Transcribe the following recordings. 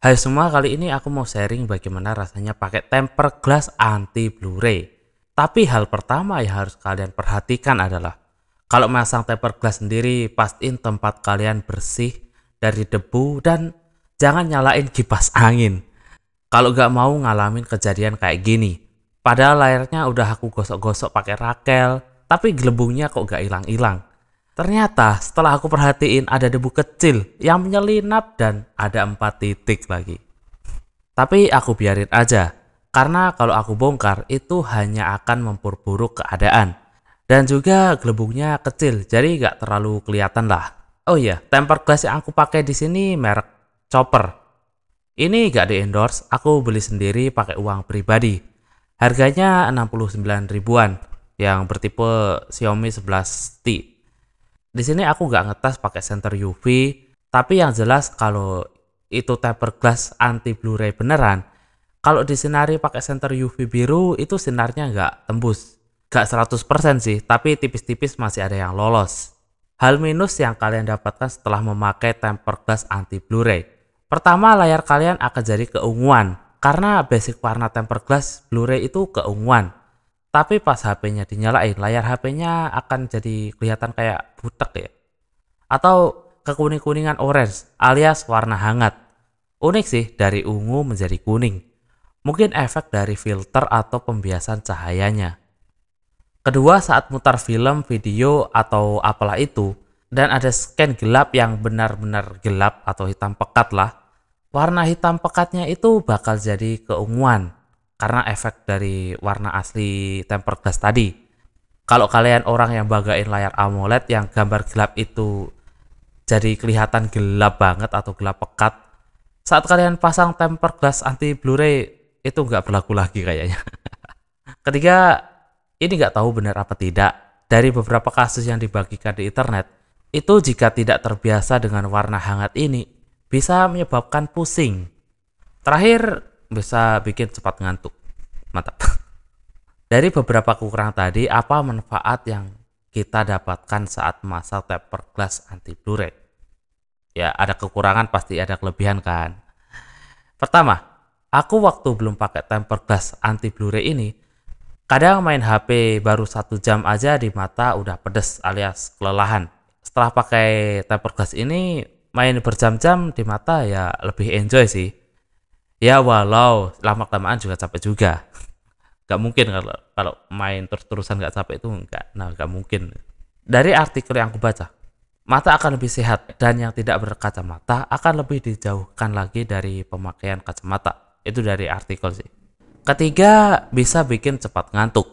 Hai semua, kali ini aku mau sharing bagaimana rasanya pakai temper glass anti Blu-ray. Tapi hal pertama yang harus kalian perhatikan adalah kalau masang temper glass sendiri, pastiin tempat kalian bersih dari debu dan jangan nyalain kipas angin. Kalau nggak mau ngalamin kejadian kayak gini. Padahal layarnya udah aku gosok-gosok pakai rakel, tapi gelembungnya kok nggak hilang-hilang. Ternyata setelah aku perhatiin ada debu kecil yang menyelinap dan ada empat titik lagi. Tapi aku biarin aja, karena kalau aku bongkar itu hanya akan memperburuk keadaan. Dan juga gelembungnya kecil, jadi nggak terlalu kelihatan lah. Oh iya, temper glass yang aku pakai di sini merek Chopper. Ini nggak di endorse, aku beli sendiri pakai uang pribadi. Harganya 69 ribuan, yang bertipe Xiaomi 11T di sini aku nggak ngetes pakai center UV, tapi yang jelas kalau itu tempered glass anti Blu-ray beneran, kalau disinari pakai center UV biru itu sinarnya nggak tembus. Nggak 100% sih, tapi tipis-tipis masih ada yang lolos. Hal minus yang kalian dapatkan setelah memakai tempered glass anti Blu-ray. Pertama, layar kalian akan jadi keunguan, karena basic warna tempered glass Blu-ray itu keunguan tapi pas HP-nya dinyalain layar HP-nya akan jadi kelihatan kayak butek ya atau kekuning-kuningan orange alias warna hangat unik sih dari ungu menjadi kuning mungkin efek dari filter atau pembiasan cahayanya kedua saat mutar film video atau apalah itu dan ada scan gelap yang benar-benar gelap atau hitam pekat lah warna hitam pekatnya itu bakal jadi keunguan karena efek dari warna asli tempered glass tadi. Kalau kalian orang yang banggain layar AMOLED yang gambar gelap itu jadi kelihatan gelap banget atau gelap pekat, saat kalian pasang tempered glass anti Blu-ray itu nggak berlaku lagi kayaknya. Ketiga, ini nggak tahu benar apa tidak. Dari beberapa kasus yang dibagikan di internet, itu jika tidak terbiasa dengan warna hangat ini, bisa menyebabkan pusing. Terakhir, bisa bikin cepat ngantuk. Mantap. Dari beberapa kekurangan tadi, apa manfaat yang kita dapatkan saat masal taper glass anti bluray? Ya, ada kekurangan pasti ada kelebihan kan. Pertama, aku waktu belum pakai temper glass anti bluray ini, kadang main HP baru satu jam aja di mata udah pedes alias kelelahan. Setelah pakai temper glass ini, main berjam-jam di mata ya lebih enjoy sih ya walau lama kelamaan juga capek juga gak mungkin kalau kalau main terus terusan nggak capek itu nggak nah gak mungkin dari artikel yang aku baca mata akan lebih sehat dan yang tidak berkacamata akan lebih dijauhkan lagi dari pemakaian kacamata itu dari artikel sih ketiga bisa bikin cepat ngantuk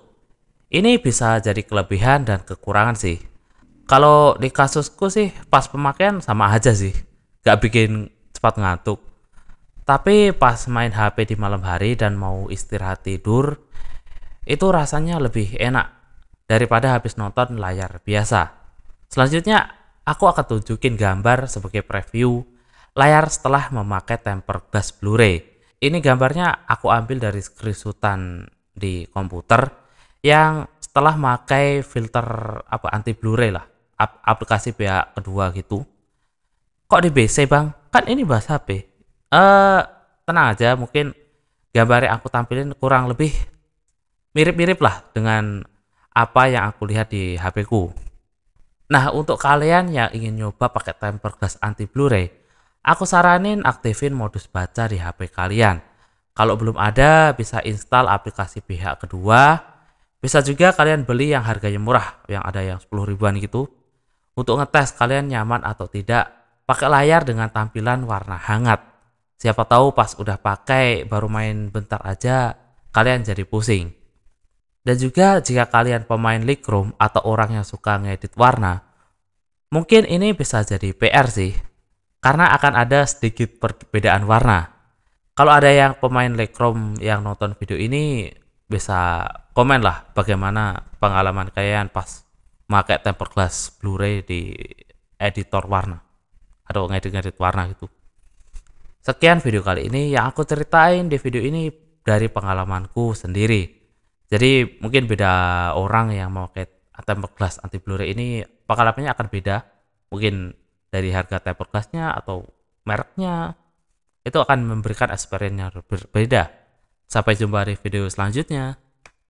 ini bisa jadi kelebihan dan kekurangan sih kalau di kasusku sih pas pemakaian sama aja sih gak bikin cepat ngantuk tapi pas main HP di malam hari dan mau istirahat tidur, itu rasanya lebih enak daripada habis nonton layar biasa. Selanjutnya, aku akan tunjukin gambar sebagai preview layar setelah memakai temper glass Blu-ray. Ini gambarnya aku ambil dari screenshotan di komputer yang setelah memakai filter apa anti Blu-ray lah, aplikasi pihak kedua gitu. Kok di BC bang? Kan ini bahas HP eh tenang aja mungkin gambar yang aku tampilin kurang lebih mirip-mirip lah dengan apa yang aku lihat di HP ku. Nah, untuk kalian yang ingin nyoba pakai temper glass anti Blu-ray, aku saranin aktifin modus baca di HP kalian. Kalau belum ada, bisa install aplikasi pihak kedua. Bisa juga kalian beli yang harganya murah, yang ada yang 10 ribuan gitu. Untuk ngetes kalian nyaman atau tidak, pakai layar dengan tampilan warna hangat. Siapa tahu pas udah pakai baru main bentar aja kalian jadi pusing. Dan juga jika kalian pemain Lightroom atau orang yang suka ngedit warna, mungkin ini bisa jadi PR sih. Karena akan ada sedikit perbedaan warna. Kalau ada yang pemain Lightroom yang nonton video ini bisa komen lah bagaimana pengalaman kalian pas pakai tempered glass Blu-ray di editor warna atau ngedit-ngedit warna gitu. Sekian video kali ini yang aku ceritain di video ini dari pengalamanku sendiri. Jadi mungkin beda orang yang mau memakai tempered glass anti blur ini pengalamannya akan beda. Mungkin dari harga tempered glassnya atau mereknya itu akan memberikan experience yang berbeda. Sampai jumpa di video selanjutnya.